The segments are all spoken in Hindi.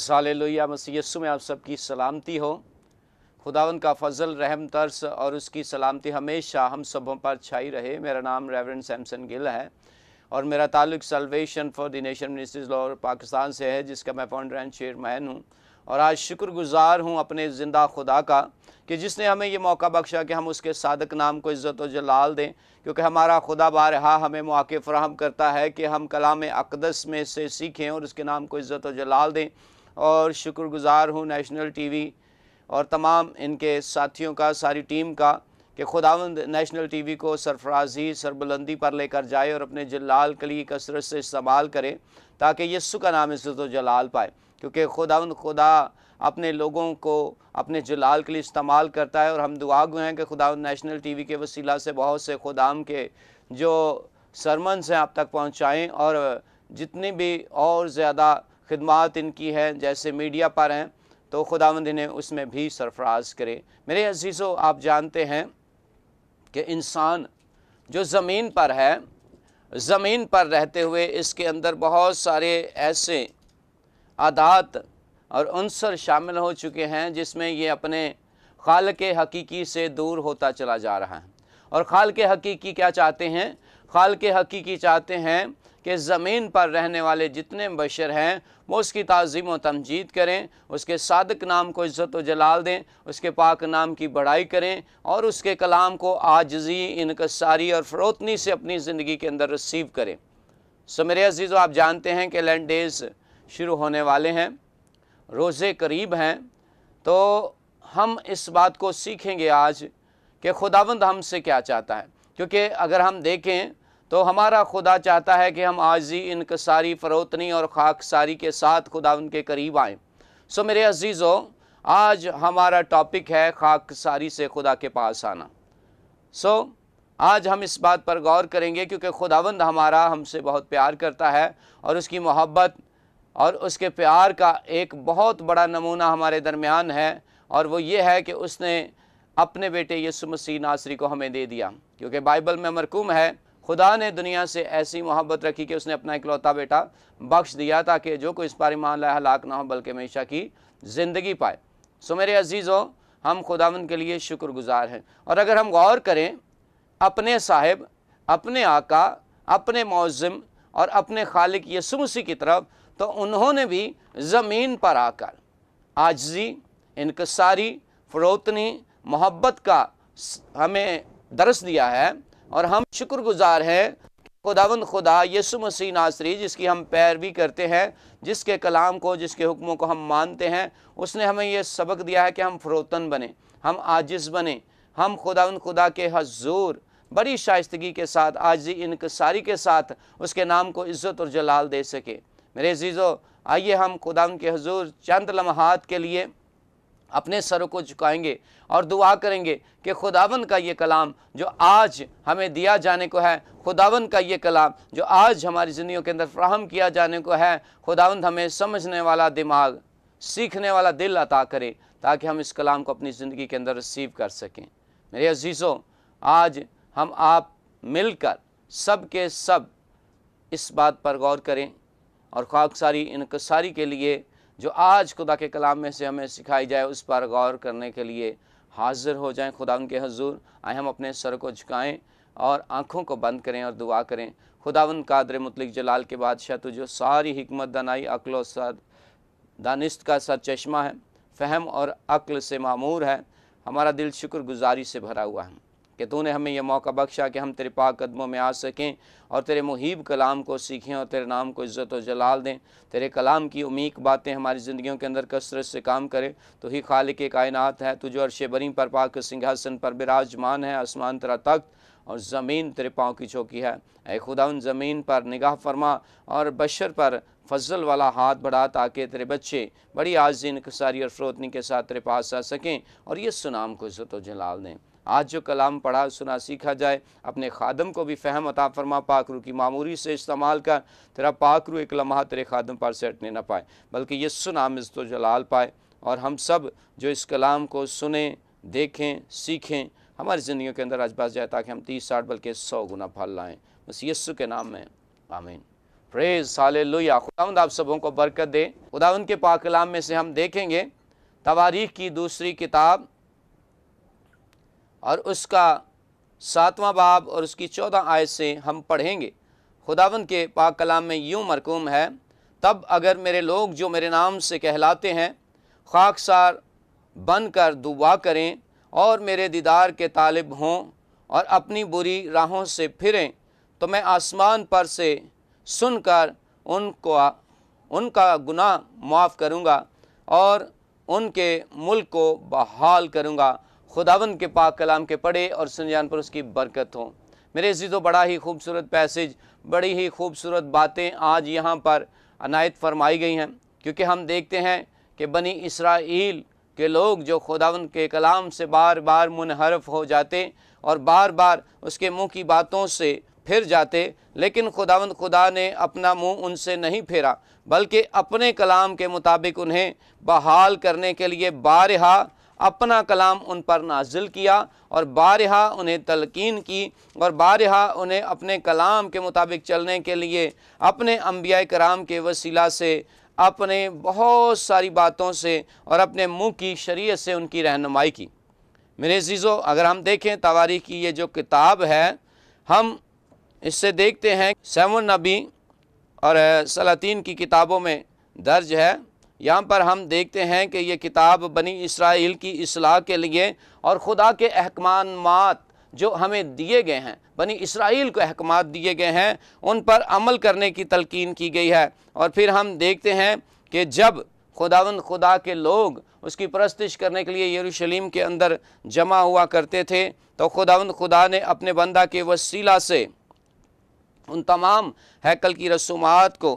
साले लोहिया मसीह में आप सबकी सलामती हो खुदावन का फजल रहम तर्स और उसकी सलामती हमेशा हम सबों पर छाई रहे मेरा नाम रेवरेंड सैमसन गिल है और मेरा ताल्लुक salvation for the nation ministries और पाकिस्तान से है जिसका मैं फाउंडर एंड चेयरमैन हूँ और आज शुक्रगुजार हूँ अपने ज़िंदा खुदा का कि जिसने हमें ये मौका बख्शा कि हम उसके सादक नाम को इज़्ज़त व जलाल दें क्योंकि हमारा खुदा बारहा हमें मौक़े फ़राहम करता है कि हम कलाम अकदस में से सीखें और उसके नाम को इज़्ज़त व जलाल दें और शुक्रगुज़ार हूँ नेशनल टीवी और तमाम इनके साथियों का सारी टीम का कि खुदावंद नेशनल टीवी को सरफराजी सरबुलंदी पर लेकर जाए और अपने जलाल के लिए कसरत से इस्तेमाल करें ताकि यस्सु का नाम इज़्ज़त जलाल पाए क्योंकि खुदावंद खुदा अपने लोगों को अपने जलाल के लिए इस्तेमाल करता है और हम दुआ गए हैं कि खुदावंद नेशनल टीवी के वसीला से बहुत से खुदाम के जो सरमन से आप तक पहुँचाएँ और जितनी भी और ज़्यादा खदमात इनकी हैं जैसे मीडिया पर हैं तो खुदावंद इन्हें उसमें भी सरफराज करे मेरे अजीज़ों आप जानते हैं कि इंसान जो ज़मीन पर है ज़मीन पर रहते हुए इसके अंदर बहुत सारे ऐसे आदात और अनसर शामिल हो चुके हैं जिसमें ये अपने खाल के हकीकी से दूर होता चला जा रहा है और खाल के हकीकी क्या चाहते हैं खाल के हकीकी चाहते हैं कि ज़मीन पर रहने वाले जितने बशर हैं वो उसकी तज़ीम व तमजीद करें उसके सादक नाम को इज़्ज़त व जलाल दें उसके पाक नाम की बड़ाई करें और उसके कलाम को आजजी इनकसारी और फ़रोतनी से अपनी ज़िंदगी के अंदर रसीव करें सो मेरे अजीज़ आप जानते हैं कि लैंड डेज़ शुरू होने वाले हैं रोज़े करीब हैं तो हम इस बात को सीखेंगे आज कि खुदावंद हमसे क्या चाहता है क्योंकि अगर हम देखें तो हमारा खुदा चाहता है कि हम आजी इनकसारी फ़रोतनी और खाकसारी के साथ खुदा उनके करीब आएँ सो मेरे अजीज़ों आज हमारा टॉपिक है खाकसारी से खुदा के पास आना सो आज हम इस बात पर गौर करेंगे क्योंकि खुदावंद हमारा हमसे बहुत प्यार करता है और उसकी मोहब्बत और उसके प्यार का एक बहुत बड़ा नमूना हमारे दरमियान है और वो ये है कि उसने अपने बेटे यसु मसीह नासरी को हमें दे दिया क्योंकि बाइबल में मरकूम है खुदा ने दुनिया से ऐसी मोहब्बत रखी कि उसने अपना इकलौता बेटा बख्श दिया ताकि जो कोई इस पर ईमान लाए हलाक ना हो बल्कि हमेशा की ज़िंदगी पाए सो मेरे अजीज़ों हम खुदावन के लिए शुक्रगुजार हैं और अगर हम गौर करें अपने साहिब अपने आका अपने मौज़म और अपने खालिक यसुमसी की तरफ तो उन्होंने भी ज़मीन पर आकर आजजी इनकसारी फ़रोतनी मोहब्बत का हमें दरस दिया है और हम शुक्रगुजार हैं खुदावंद खुदा यसु मसीह नासरी जिसकी हम पैरवी करते हैं जिसके कलाम को जिसके हुक्मों को हम मानते हैं उसने हमें यह सबक दिया है कि हम फरोतन बने हम आजिज़ बने हम खुदावंद खुदा के हजूर बड़ी शाइस्तगी के साथ आजी इनकसारी के साथ उसके नाम को इज़्ज़त और जलाल दे सके मेरे जीज़ो आइए हम खुदा के हजूर चंद लम्हात के लिए अपने सर को झुकाएंगे और दुआ करेंगे कि खुदावन का ये कलाम जो आज हमें दिया जाने को है खुदावन का ये कलाम जो आज हमारी ज़िंदगी के अंदर फ्राहम किया जाने को है खुदावंद हमें समझने वाला दिमाग सीखने वाला दिल अता करे ताकि हम इस कलाम को अपनी ज़िंदगी के अंदर रिसीव कर सकें मेरे अजीज़ों आज हम आप मिलकर सब के सब इस बात पर गौर करें और खाकसारी इनकसारी के लिए जो आज खुदा के कलाम में से हमें सिखाई जाए उस पर गौर करने के लिए हाजिर हो जाएं खुदा उनके हजूर आए हम अपने सर को झुकाएं और आँखों को बंद करें और दुआ करें खुदावन कादर मुतलिक जलाल के बादशाह तो जो सारी हमत दानाई अक्ल और सद दानिस्त का सर चश्मा है फहम और अक्ल से मामूर है हमारा दिल शुक्र गुजारी से भरा हुआ है कि तूने हमें यह मौका बख्शा कि हम तेरे पाक कदमों में आ सकें और तेरे मुहिब कलाम को सीखें और तेरे नाम को इज़्ज़त और जलाल दें तेरे कलाम की उमीक बातें हमारी ज़िंदगियों के अंदर कसरत से काम करें तो ही खाल के कायनत है तुझे अरश बरी पर पाक सिंहासन पर बिराजमान है आसमान तेरा तख्त और ज़मीन तेरे पाँव की चौकी है ए खुदा उन ज़मीन पर निगाह फरमा और बशर पर फजल वाला हाथ बढ़ा ताकि तेरे बच्चे बड़ी आजी इनकसारी और फरोतनी के साथ तेरे पास आ सकें और ये सुनाम को इज़्ज़त जलाल दें आज जो कलाम पढ़ा सुना सीखा जाए अपने खादम को भी फहम अता फरमा पाकरू की मामूरी से इस्तेमाल कर तेरा पाकरू एक लम्हा तेरे खादम पर से हटने ना पाए बल्कि ये सुनामिज तो जलाल पाए और हम सब जो इस कलाम को सुने देखें सीखें हमारी ज़िंदगी के अंदर आज बस जाए ताकि हम तीस साठ बल्कि सौ गुना फल लाएँ बस यस्सु के नाम में आमीन प्रेज हालेलुया खुदावंद आप सबों को बरकत दे खुदावंद के पाकलाम में से हम देखेंगे तवारीख की दूसरी किताब और उसका सातवां बाब और उसकी चौदह आय से हम पढ़ेंगे खुदावन के पाक कलाम में यूँ मरकूम है तब अगर मेरे लोग जो मेरे नाम से कहलाते हैं खाकसार बन कर दुआ करें और मेरे दीदार के तालिब हों और अपनी बुरी राहों से फिरें तो मैं आसमान पर से सुनकर उनको उनका गुनाह माफ़ करूँगा और उनके मुल्क को बहाल करूँगा खुदावंद के पाक कलाम के पढ़े और सुनजान पर उसकी बरकत हो मेरे जी तो बड़ा ही खूबसूरत पैसेज बड़ी ही खूबसूरत बातें आज यहाँ पर अनायत फरमाई गई हैं क्योंकि हम देखते हैं कि बनी इसराइल के लोग जो खुदावंद के कलाम से बार बार मुनहरफ हो जाते और बार बार उसके मुँह की बातों से फिर जाते लेकिन खुदावंद खुदा ने अपना मुंह उनसे नहीं फेरा बल्कि अपने कलाम के मुताबिक उन्हें बहाल करने के लिए बारहा अपना कलाम उन पर नाजिल किया और बारहा उन्हें तलकिन की और बारहा उन्हें अपने कलाम के मुताबिक चलने के लिए अपने अम्बिया कराम के वसीला से अपने बहुत सारी बातों से और अपने मुँह की शरीय से उनकी रहनुमाई की मेरे जीज़ो अगर हम देखें तवारीख की ये जो किताब है हम इससे देखते हैं सेवन नबी और सलातीन की किताबों में दर्ज है यहाँ पर हम देखते हैं कि ये किताब बनी इसराइल की असलाह के लिए और ख़ुदा के अहकाम जो हमें दिए गए हैं बनी इसराइल को अहकाम दिए गए हैं उन पर अमल करने की तलकिन की गई है और फिर हम देखते हैं कि जब खुदावन खुदा के लोग उसकी परस्तिश करने के लिए यरूशलेम के अंदर जमा हुआ करते थे तो खुदावन खुदा ने अपने बंदा के वसीला से उन तमाम हैकल की रसूमात को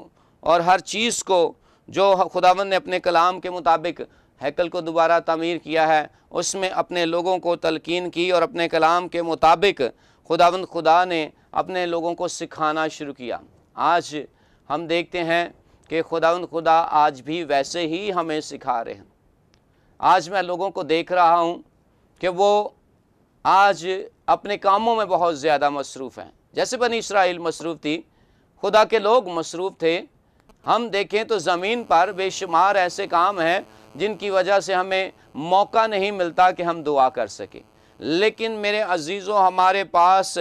और हर चीज़ को जो खुदावन ने अपने कलाम के मुताबिक हैकल को दोबारा तमीर किया है उसमें अपने लोगों को तलकिन की और अपने कलाम के मुताबिक खुदावन खुदा ने अपने लोगों को सिखाना शुरू किया आज हम देखते हैं कि खुदावन खुदा आज भी वैसे ही हमें सिखा रहे हैं आज मैं लोगों को देख रहा हूँ कि वो आज अपने कामों में बहुत ज़्यादा मसरूफ़ हैं जैसे बनी इसराइल मसरूफ़ थी खुदा के लोग मसरूफ़ थे हम देखें तो ज़मीन पर बेशुमार ऐसे काम हैं जिनकी वजह से हमें मौका नहीं मिलता कि हम दुआ कर सकें लेकिन मेरे अजीज़ों हमारे पास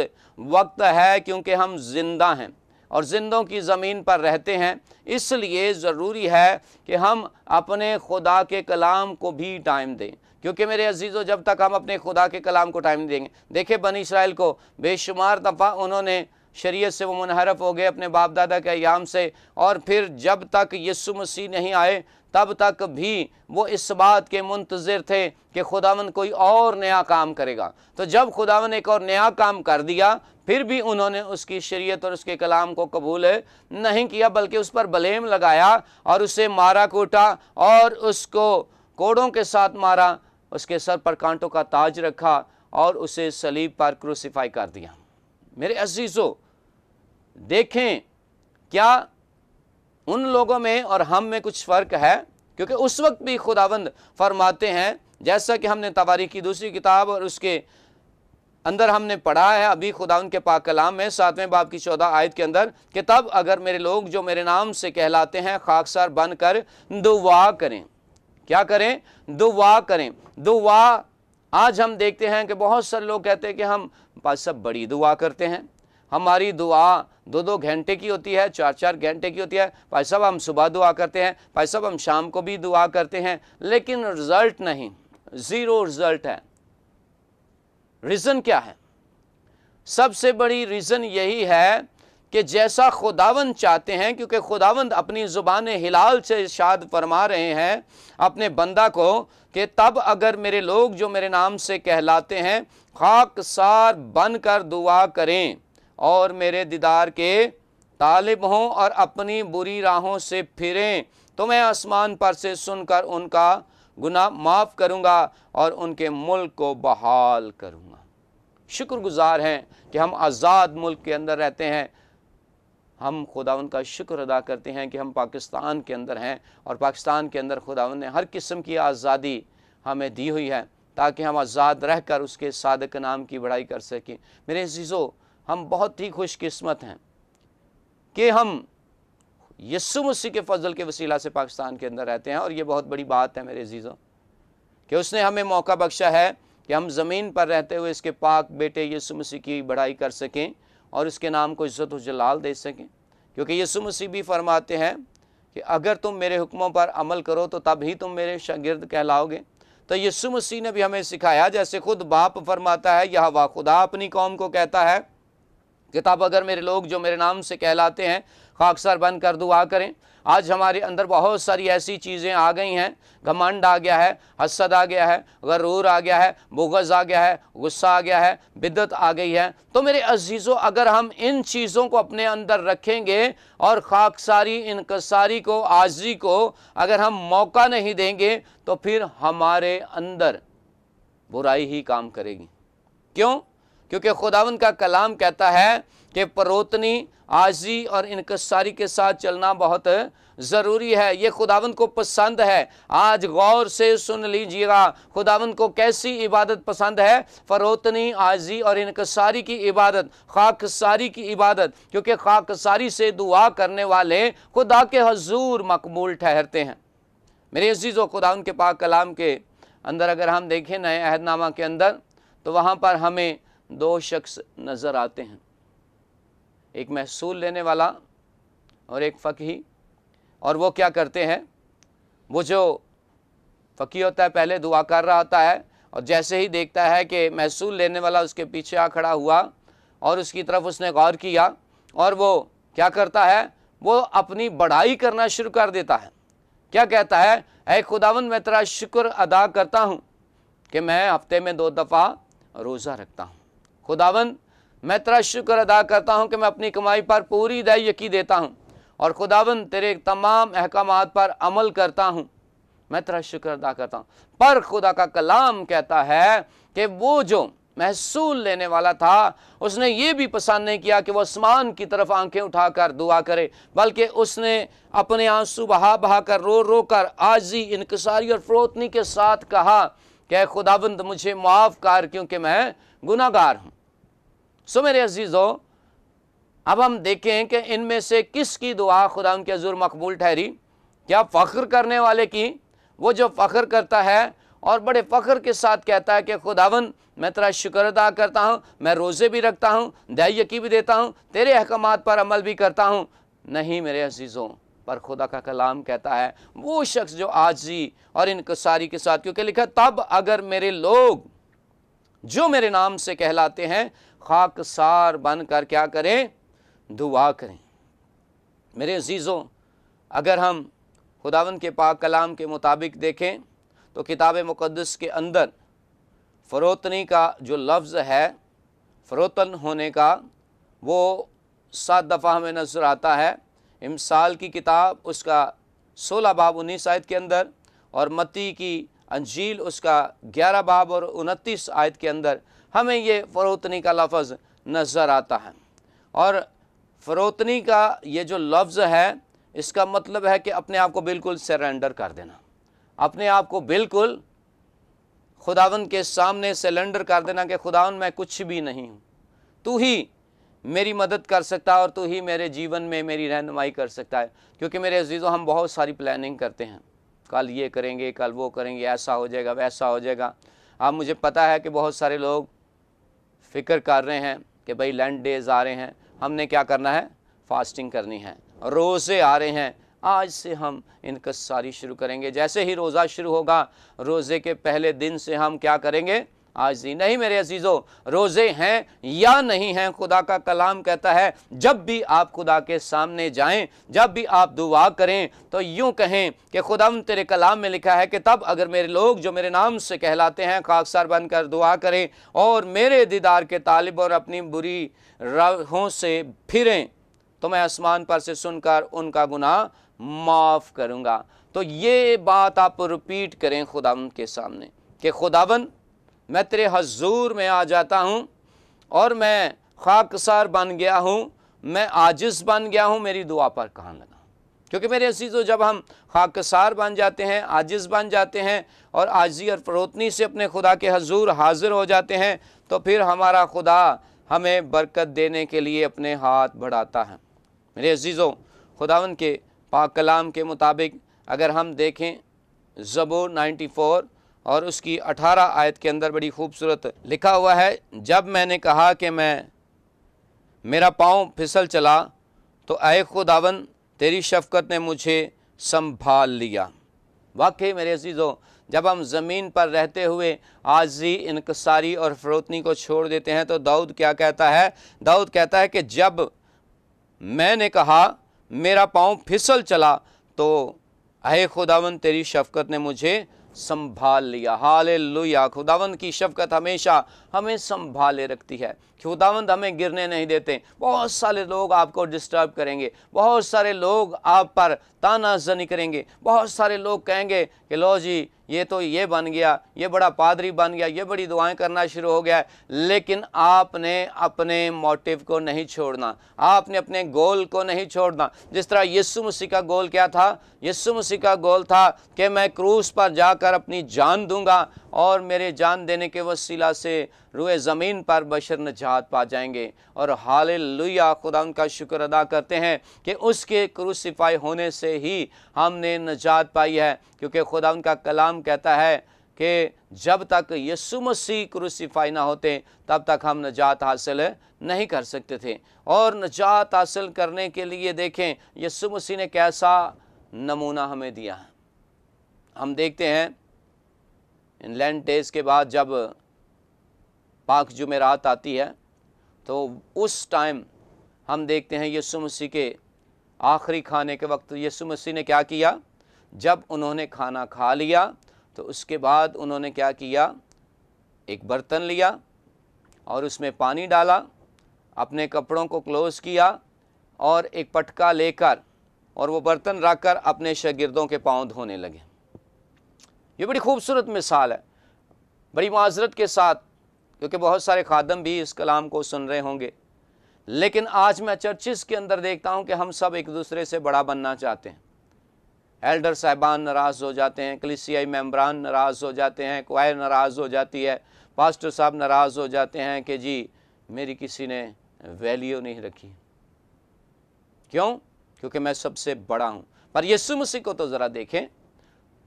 वक्त है क्योंकि हम ज़िंदा हैं और ज़िंदों की ज़मीन पर रहते हैं इसलिए ज़रूरी है कि हम अपने खुदा के कलाम को भी टाइम दें क्योंकि मेरे अजीज़ों जब तक हम अपने खुदा के कलाम को टाइम देंगे देखे बनी इसराइल को बेशुमार दफ़ा उन्होंने शरीय से वो मुनहरफ हो गए अपने बाप दादा के अयाम से और फिर जब तक यसु मसीह नहीं आए तब तक भी वो इस बात के मुंतज़र थे कि खुदावन कोई और नया काम करेगा तो जब खुदावन एक और नया काम कर दिया फिर भी उन्होंने उसकी शरीयत और उसके कलाम को कबूल नहीं किया बल्कि उस पर ब्लेम लगाया और उसे मारा कूटा और उसको कोड़ों के साथ मारा उसके सर पर कांटों का ताज रखा और उसे सलीब पर क्रूसीफाई कर दिया मेरे अजीज़ों देखें क्या उन लोगों में और हम में कुछ फ़र्क है क्योंकि उस वक्त भी खुदावंद फरमाते हैं जैसा कि हमने तवारी की दूसरी किताब और उसके अंदर हमने पढ़ा है अभी खुदा उनके पाक कलाम में सातवें बाप की चौदह आयत के अंदर कि तब अगर मेरे लोग जो मेरे नाम से कहलाते हैं खाकसार बन कर दुआ करें क्या करें दुआ करें दुआ आज हम देखते हैं कि बहुत सारे लोग कहते हैं कि हम सब बड़ी दुआ करते हैं हमारी दुआ दो दो घंटे की होती है चार चार घंटे की होती है भाई साहब हम सुबह दुआ करते हैं भाई साहब हम शाम को भी दुआ करते हैं लेकिन रिज़ल्ट नहीं ज़ीरो रिज़ल्ट है रीज़न क्या है सबसे बड़ी रीज़न यही है कि जैसा खुदावन चाहते हैं क्योंकि खुदावंद अपनी ज़ुबान हिलाल से शाद फरमा रहे हैं अपने बंदा को कि तब अगर मेरे लोग जो मेरे नाम से कहलाते हैं खाकसार बनकर दुआ करें और मेरे दीदार के तालिब हों और अपनी बुरी राहों से फिरें तो मैं आसमान पर से सुनकर उनका गुना माफ़ करूँगा और उनके मुल्क को बहाल करूँगा शुक्रगुजार हैं कि हम आज़ाद मुल्क के अंदर रहते हैं हम खुदावन का शुक्र अदा करते हैं कि हम पाकिस्तान के अंदर हैं और पाकिस्तान के अंदर खुदावन ने हर किस्म की आज़ादी हमें दी हुई है ताकि हम आज़ाद रह कर उसके सादक नाम की बढ़ाई कर सकें मेरे अजीज़ों हम बहुत ही खुशकिस्मत हैं कि हम यस्सु मसीह के फजल के वसीला से पाकिस्तान के अंदर रहते हैं और ये बहुत बड़ी बात है मेरे अजीज़ों कि उसने हमें मौका बख्शा है कि हम ज़मीन पर रहते हुए इसके पाक बेटे यसु मसीह की बढ़ाई कर सकें और इसके नाम को इज़्ज़त जलाल दे सकें क्योंकि यीशु मसीह भी फरमाते हैं कि अगर तुम मेरे हुक्मों पर अमल करो तो तब ही तुम मेरे शागिर्द कहलाओगे तो यीशु मसीह ने भी हमें सिखाया जैसे खुद बाप फरमाता है यह वा खुदा अपनी कौम को कहता है किताब अगर मेरे लोग जो मेरे नाम से कहलाते हैं खाकसार बन कर दुआ करें आज हमारे अंदर बहुत सारी ऐसी चीज़ें आ गई हैं घमंड आ गया है हसद आ गया है गरूर आ गया है बुगज़ आ गया है गुस्सा आ गया है बिदत आ गई है तो मेरे अजीज़ों अगर हम इन चीज़ों को अपने अंदर रखेंगे और खाकसारी इनकसारी को आजी को अगर हम मौका नहीं देंगे तो फिर हमारे अंदर बुराई ही काम करेगी क्यों क्योंकि खुदावन का कलाम कहता है कि परोतनी आजी और इनकसारी के साथ चलना बहुत ज़रूरी है ये खुदावन को पसंद है आज गौर से सुन लीजिएगा खुदावन को कैसी इबादत पसंद है फ़रोतनी आजी और इनकसारी की इबादत खाकसारी की इबादत क्योंकि खाकसारी से दुआ करने वाले खुदा के हजूर मकबूल ठहरते हैं मेरे अजीज़ व खुदा के पाक कलाम के अंदर अगर हम देखें नए अहदनामा के अंदर तो वहाँ पर हमें दो शख्स नज़र आते हैं एक महसूल लेने वाला और एक फ़की और वो क्या करते हैं वो जो फ़की होता है पहले दुआ कर रहा होता है और जैसे ही देखता है कि महसूल लेने वाला उसके पीछे आ खड़ा हुआ और उसकी तरफ उसने गौर किया और वो क्या करता है वो अपनी बढ़ाई करना शुरू कर देता है क्या कहता है अः खुदावन मैं तेरा शुक्र अदा करता हूँ कि मैं हफ्ते में दो दफ़ा रोज़ा रखता हूँ खुदावन मैं तेरा शुक्र अदा करता हूँ कि मैं अपनी कमाई पर पूरी दाई यकी देता हूँ और खुदावन तेरे तमाम अहकाम पर अमल करता हूँ मैं तेरा शुक्र अदा करता हूँ पर खुदा का कलाम कहता है कि वो जो महसूल लेने वाला था उसने ये भी पसंद नहीं किया कि वह आसमान की तरफ आंखें उठाकर दुआ करे बल्कि उसने अपने आंसू बहा बहा कर रो रो कर आजी इनकसारी और फरोतनी के साथ कहा कि खुदाबंद मुझे माफ़ कर क्योंकि मैं गुनागार हूँ सो मेरे अजीज़ों अब हम देखें कि इनमें से किसकी दुआ खुदा के हजूर मकबूल ठहरी क्या फ़ख्र करने वाले की वो जो फ़ख्र करता है और बड़े फ़ख्र के साथ कहता है कि खुदावन मैं तेरा शुक्र अदा करता हूँ मैं रोज़े भी रखता हूँ यकी भी देता हूँ तेरे अहकाम पर अमल भी करता हूँ नहीं मेरे अजीज़ों पर खुदा का कलाम कहता है वो शख्स जो आजी और इनकसारी के साथ क्योंकि लिखा तब अगर मेरे लोग जो मेरे नाम से कहलाते हैं खाकसार बन कर क्या करें दुआ करें मेरे अजीज़ों अगर हम खुदावन के पाक कलाम के मुताबिक देखें तो किताब मुक़दस के अंदर फ़रोतनी का जो लफ्ज़ है फ़रोतन होने का वो सात दफ़ा हमें नज़र आता है इमसाल की किताब उसका सोलह बाब उन्नीस आयत के अंदर और मती की अंजील उसका ग्यारह बाब और उनतीस आयत के अंदर हमें ये फ़रोतनी का लफ्ज़ नज़र आता है और फ़रोतनी का ये जो लफ्ज़ है इसका मतलब है कि अपने आप को बिल्कुल सरेंडर कर देना अपने आप को बिल्कुल खुदावन के सामने सरेंडर कर देना कि खुदावन मैं कुछ भी नहीं हूँ तू ही मेरी मदद कर सकता है और तू ही मेरे जीवन में मेरी रहनुमाई कर सकता है क्योंकि मेरे अजीज़ों हम बहुत सारी प्लानिंग करते हैं कल ये करेंगे कल वो करेंगे ऐसा हो जाएगा वैसा हो जाएगा अब मुझे पता है कि बहुत सारे लोग फ़िक्र कर रहे हैं कि भाई लैंड डेज आ रहे हैं हमने क्या करना है फास्टिंग करनी है रोज़े आ रहे हैं आज से हम इनका सारी शुरू करेंगे जैसे ही रोज़ा शुरू होगा रोज़े के पहले दिन से हम क्या करेंगे आज ही नहीं मेरे अजीज़ों रोज़े हैं या नहीं हैं खुदा का कलाम कहता है जब भी आप खुदा के सामने जाएं जब भी आप दुआ करें तो यूं कहें कि खुदा तेरे कलाम में लिखा है कि तब अगर मेरे लोग जो मेरे नाम से कहलाते हैं खाकसार बनकर दुआ करें और मेरे दीदार के तालिब और अपनी बुरी राहों से फिरें तो मैं आसमान पर से सुनकर उनका गुनाह माफ़ करूँगा तो ये बात आप रिपीट करें खुदा के सामने कि खुदावन मैं तेरे हजूर में आ जाता हूँ और मैं खाकसार बन गया हूँ मैं आजिज़ बन गया हूँ मेरी दुआ पर कहाँ लगा क्योंकि मेरे अजीज़ों जब हम खाकसार बन जाते हैं आजिज़ बन जाते हैं और आजी और फरोतनी से अपने खुदा के हजूर हाजिर हो जाते हैं तो फिर हमारा खुदा हमें बरकत देने के लिए अपने हाथ बढ़ाता है मेरे अजीज़ों खुदावन के पाक कलाम के मुताबिक अगर हम देखें ज़बूर 94 और उसकी अठारह आयत के अंदर बड़ी खूबसूरत लिखा हुआ है जब मैंने कहा कि मैं मेरा पाँव फिसल चला तो आय खुदावन तेरी शफकत ने मुझे संभाल लिया वाकई मेरे अजीज़ों जब हम ज़मीन पर रहते हुए आजी इनकसारी और फरोतनी को छोड़ देते हैं तो दाऊद क्या कहता है दाऊद कहता है कि जब मैंने कहा मेरा पाँव फिसल चला तो अहे खुदावन तेरी शफकत ने मुझे संभाल लिया हाल लोहिया खुदावन की शफकत हमेशा हमें संभाले रखती है खुदावंद हमें गिरने नहीं देते बहुत सारे लोग आपको डिस्टर्ब करेंगे बहुत सारे लोग आप पर तानाजनी करेंगे बहुत सारे लोग कहेंगे कि लो जी ये तो ये बन गया ये बड़ा पादरी बन गया ये बड़ी दुआएं करना शुरू हो गया लेकिन आपने अपने मोटिव को नहीं छोड़ना आपने अपने गोल को नहीं छोड़ना जिस तरह यीशु मसीह का गोल क्या था यीशु मसीह का गोल था कि मैं क्रूस पर जाकर अपनी जान दूंगा और मेरे जान देने के वसीला से रुए ज़मीन पर बशर नजात पा जाएंगे और हाल लुया खुदा उनका शुक्र अदा करते हैं कि उसके क्रूसीफाई होने से ही हमने नजात पाई है क्योंकि खुदा उनका कलाम कहता है कि जब तक यसु मसीह क्रूसीफाई ना होते तब तक हम नजात हासिल नहीं कर सकते थे और नजात हासिल करने के लिए देखें यसु मसीह ने कैसा नमूना हमें दिया हम देखते हैं इन लैंड डेज़ के बाद जब पाक जुमेरात आती है तो उस टाइम हम देखते हैं यसु मसीह के आखिरी खाने के वक्त यसु मसीह ने क्या किया जब उन्होंने खाना खा लिया तो उसके बाद उन्होंने क्या किया एक बर्तन लिया और उसमें पानी डाला अपने कपड़ों को क्लोज़ किया और एक पटका लेकर और वो बर्तन रख कर अपने शागिर्दों के पाँव धोने लगे ये बड़ी खूबसूरत मिसाल है बड़ी माजरत के साथ क्योंकि बहुत सारे खादम भी इस कलाम को सुन रहे होंगे लेकिन आज मैं चर्चिस के अंदर देखता हूँ कि हम सब एक दूसरे से बड़ा बनना चाहते हैं एल्डर साहबान नाराज़ हो जाते हैं कलिसियाई मेम्बरान नाराज़ हो जाते हैं क्वायर नाराज़ हो जाती है पास्टर साहब नाराज़ हो जाते हैं कि जी मेरी किसी ने वैल्यू नहीं रखी क्यों क्योंकि मैं सबसे बड़ा हूँ पर यीशु मसीह को तो ज़रा देखें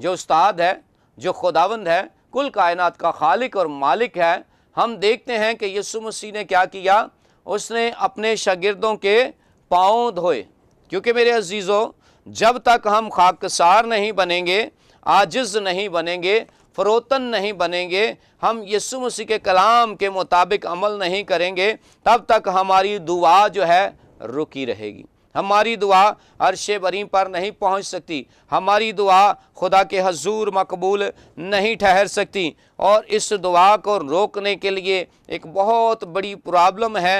जो उस्ताद है जो खुदावंद है कुल कायनात का खालिक और मालिक है हम देखते हैं कि यसु मसीह ने क्या किया उसने अपने शागिर्दों के पाँव धोए क्योंकि मेरे अजीज़ों जब तक हम खाकसार नहीं बनेंगे आजिज़ नहीं बनेंगे फ़रोतन नहीं बनेंगे हम यसु मसीह के कलाम के मुताबिक अमल नहीं करेंगे तब तक हमारी दुआ जो है रुकी रहेगी हमारी दुआ अरश बरी पर नहीं पहुंच सकती हमारी दुआ खुदा के हजूर मकबूल नहीं ठहर सकती और इस दुआ को रोकने के लिए एक बहुत बड़ी प्रॉब्लम है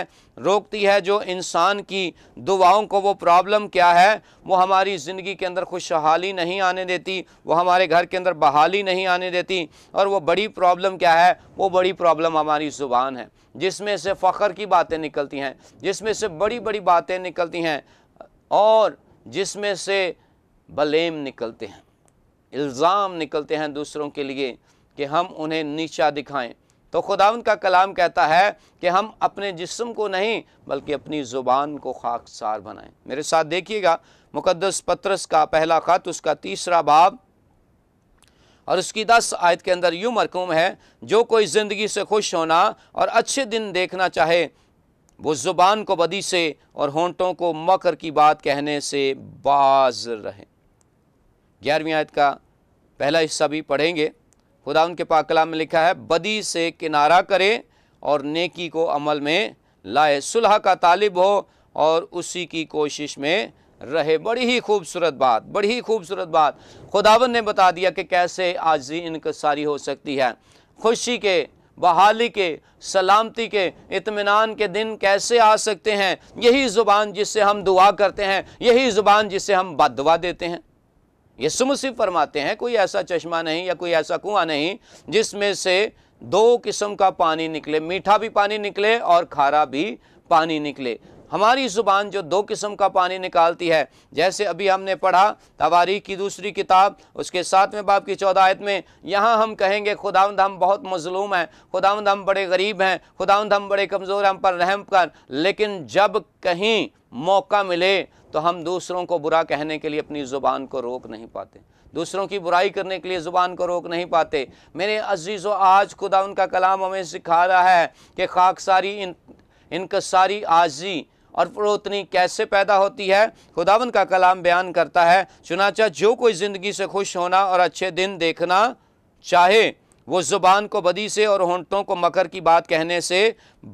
रोकती है जो इंसान की दुआओं को वो प्रॉब्लम क्या है वो हमारी ज़िंदगी के अंदर खुशहाली नहीं आने देती वो हमारे घर के अंदर बहाली नहीं आने देती और वो बड़ी प्रॉब्लम क्या है वो बड़ी प्रॉब्लम हमारी ज़ुबान है जिसमें से फ़ख्र की बातें निकलती हैं जिसमें से बड़ी बड़ी बातें निकलती हैं और जिसमें से बलेम निकलते हैं इल्ज़ाम निकलते हैं दूसरों के लिए कि हम उन्हें नीचा दिखाएं तो खुदावन का कलाम कहता है कि हम अपने जिस्म को नहीं बल्कि अपनी ज़ुबान को खाकसार बनाएं मेरे साथ देखिएगा मुकदस पत्रस का पहला ख़त उसका तीसरा भाव और उसकी दस आयत के अंदर यूँ मरकूम है जो कोई ज़िंदगी से खुश होना और अच्छे दिन देखना चाहे वो ज़ुबान को बदी से और होंटों को मकर की बात कहने से बाज रहें ग्यारहवीं आयत का पहला हिस्सा भी पढ़ेंगे खुदा उनके पाकला में लिखा है बदी से किनारा करे और नेकी को अमल में लाए सुलह का तालिब हो और उसी की कोशिश में रहे बड़ी ही खूबसूरत बात बड़ी ही खूबसूरत बात खुदावन ने बता दिया कि कैसे आजी इनकसारी हो सकती है खुशी के बहाली के सलामती के इतमान के दिन कैसे आ सकते हैं यही ज़ुबान जिससे हम दुआ करते हैं यही ज़ुबान जिससे हम बदवा देते हैं यसु सुमसी फरमाते हैं कोई ऐसा चश्मा नहीं या कोई ऐसा कुआं नहीं जिसमें से दो किस्म का पानी निकले मीठा भी पानी निकले और खारा भी पानी निकले हमारी ज़ुबान जो दो किस्म का पानी निकालती है जैसे अभी हमने पढ़ा तवारीख की दूसरी किताब उसके सातवें बाप की चौदह आयत में यहाँ हम कहेंगे खुदावंद हम बहुत मजलूम हैं खुदावंद हम बड़े गरीब हैं खुदावंद हम बड़े कमज़ोर हम पर रहम कर लेकिन जब कहीं मौका मिले तो हम दूसरों को बुरा कहने के लिए अपनी ज़ुबान को रोक नहीं पाते दूसरों की बुराई करने के लिए ज़ुबान को रोक नहीं पाते मेरे व आज खुदा उनका कलाम हमें सिखा रहा है कि खाकसारी इन इनकसारी आजी और वो उतनी कैसे पैदा होती है खुदावन का कलाम बयान करता है चुनाचा जो कोई ज़िंदगी से खुश होना और अच्छे दिन देखना चाहे वो ज़ुबान को बदी से और होंटों को मकर की बात कहने से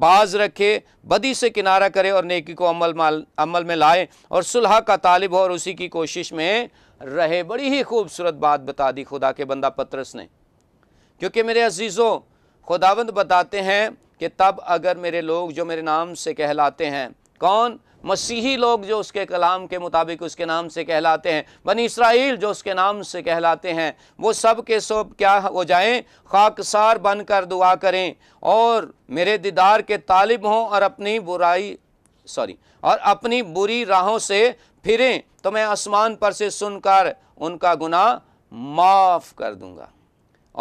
बाज रखे बदी से किनारा करे और नेकी को अमल माल अमल में लाए और सुलह का तालिब हो और उसी की कोशिश में रहे बड़ी ही खूबसूरत बात बता दी खुदा के बंदा पत्रस ने क्योंकि मेरे अजीज़ों खुदावंद बताते हैं कि तब अगर मेरे लोग जो मेरे नाम से कहलाते हैं कौन मसीही लोग जो उसके कलाम के मुताबिक उसके नाम से कहलाते हैं बनी इसराइल जो उसके नाम से कहलाते हैं वो सब के सब क्या हो जाएं खाकसार बनकर दुआ करें और मेरे दीदार के तालिब हों और अपनी बुराई सॉरी और अपनी बुरी राहों से फिरें तो मैं आसमान पर से सुनकर उनका गुना माफ़ कर दूंगा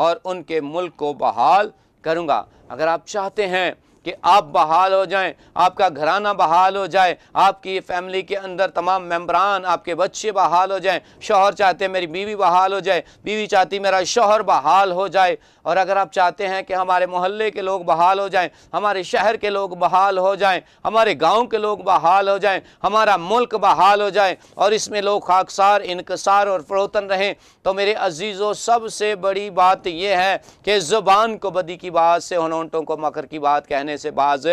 और उनके मुल्क को बहाल करूंगा अगर आप चाहते हैं कि आप बहाल हो जाएं आपका घराना बहाल हो जाए आपकी फैमिली के अंदर तमाम मेम्बरान आपके बच्चे बहाल हो जाएं शोहर चाहते हैं मेरी बीवी बहाल हो जाए बीवी चाहती मेरा शोहर बहाल हो जाए और अगर आप चाहते हैं कि हमारे मोहल्ले के लोग बहाल हो जाएं हमारे शहर के लोग बहाल हो जाएं हमारे गाँव के लोग बहाल हो जाएँ हमारा मुल्क बहाल हो जाए और इसमें लोग खाकसार इनकसार और फरोतन रहें तो मेरे अजीज़ों सबसे बड़ी बात यह है कि ज़ुबान को बदी की बात से हनौटों को मकर की बात कहने कहने से बाज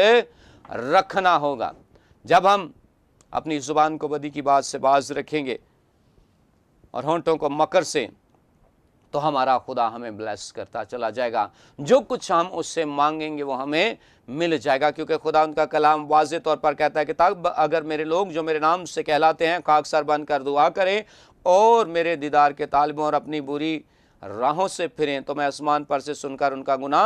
रखना होगा जब हम अपनी ज़ुबान को बदी की बात से बाज रखेंगे और होंठों को मकर से तो हमारा खुदा हमें ब्लेस करता चला जाएगा जो कुछ हम उससे मांगेंगे वो हमें मिल जाएगा क्योंकि खुदा उनका कलाम वाज तौर पर कहता है कि तब अगर मेरे लोग जो मेरे नाम से कहलाते हैं खाकसर बन कर दुआ करें और मेरे दीदार के तालबों और अपनी बुरी राहों से फिरें तो मैं आसमान पर से सुनकर उनका गुना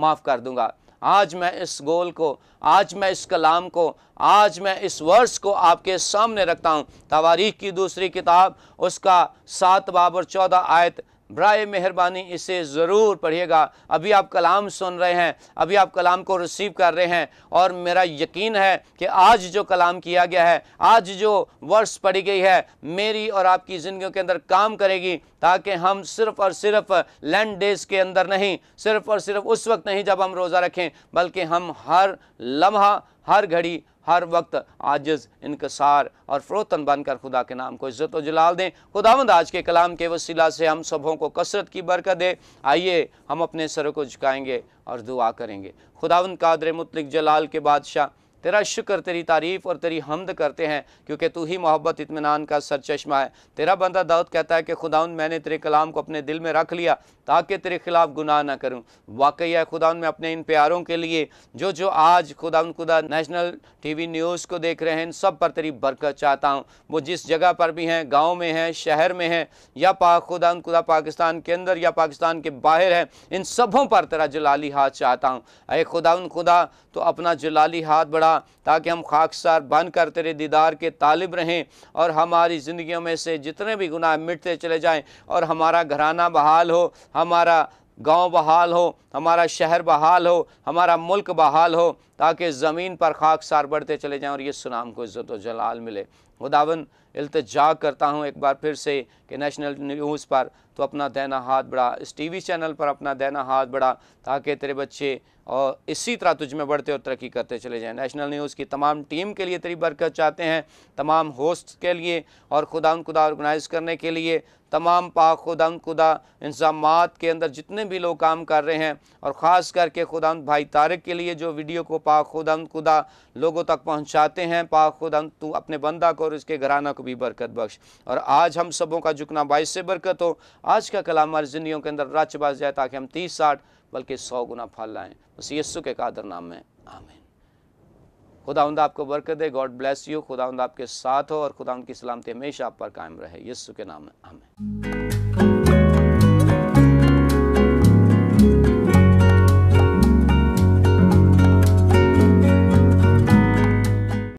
माफ़ कर दूंगा आज मैं इस गोल को आज मैं इस कलाम को आज मैं इस वर्ष को आपके सामने रखता हूँ तवारीख की दूसरी किताब उसका सात बाब और चौदह आयत ब्राय मेहरबानी इसे ज़रूर पढ़िएगा अभी आप कलाम सुन रहे हैं अभी आप कलाम को रिसीव कर रहे हैं और मेरा यकीन है कि आज जो कलाम किया गया है आज जो वर्ड्स पढ़ी गई है मेरी और आपकी ज़िंदगी के अंदर काम करेगी ताकि हम सिर्फ और सिर्फ लैंड डेज के अंदर नहीं सिर्फ और सिर्फ उस वक्त नहीं जब हम रोज़ा रखें बल्कि हम हर लम्हा हर घड़ी हर वक्त आजज इनकसार और फ्रोतन बनकर खुदा के नाम को इज़्ज़त जलाल दें खुदावंद आज के कलाम के वसीला से हम सबों को कसरत की बरकत दे आइए हम अपने सर को झुकाएंगे और दुआ करेंगे खुदावंद कादर मुतलिक जलाल के बादशाह तेरा शुक्र तेरी तारीफ़ और तेरी हमद करते हैं क्योंकि तू ही मोहब्बत इतमान का सरचश्मा है तेरा बंदा दाऊद कहता है कि खुदाउन मैंने तेरे कलाम को अपने दिल में रख लिया ताकि तेरे ख़िलाफ़ गुनाह ना करूँ वाकई है खुदा उनमें अपने इन प्यारों के लिए जो जो आज खुदा खुदा नेशनल टीवी न्यूज़ को देख रहे हैं इन सब पर तेरी बरकत चाहता हूँ वो जिस जगह पर भी हैं गाँव में हैं शहर में हैं या पा खुदा खुदा पाकिस्तान के अंदर या पाकिस्तान के बाहर हैं इन सबों पर तेरा जलाली हाथ चाहता हूँ अरे खुदा खुदा तो अपना जलाली हाथ बढ़ा ताकि हम खाकसार बनकर तेरे दीदार के तालिब रहें और हमारी जिंदगी में से जितने भी गुनाह मिटते चले जाएँ और हमारा घराना बहाल हो हमारा गांव बहाल हो हमारा शहर बहाल हो हमारा मुल्क बहाल हो ताकि ज़मीन पर खाक सार बढ़ते चले जाएं और ये सुनाम को इज़्ज़त व जलाल मिले खुदावन अल्तजा करता हूँ एक बार फिर से कि नेशनल न्यूज़ पर तो अपना देना हाथ बढ़ा इस टी वी चैनल पर अपना देना हाथ बढ़ा ताकि तेरे बच्चे और इसी तरह तुझ में बढ़ते और तरक्की करते चले जाएं नेशनल न्यूज़ की तमाम टीम के लिए तेरी बरकत चाहते हैं तमाम होस्ट के लिए और खुदा खुदा ऑर्गेनाइज़ करने के लिए तमाम पाक खुदा खुदा इंजाम के अंदर जितने भी लोग काम कर रहे हैं और ख़ास करके खुदा भाई तारक के लिए जो वीडियो को पाक खुदा खुदा लोगों तक पहुंचाते हैं पाक खुदा तू अपने बंदा को और इसके घराना को भी बरकत बख्श और आज हम सबों का झुकना बाइस से बरकत हो आज का कलाम हमारी ज़िंदगी के अंदर राच बाज जाए ताकि हम तीस साठ बल्कि सौ गुना फल लाएँ बस यस्सु के कादर नाम में खुदा उंदा आपको बरकत दे गॉड ब्लेस यू खुदा उंदा आपके साथ हो और खुदा उनकी सलामती हमेशा आप पर कायम रहे यस्सु के नाम में है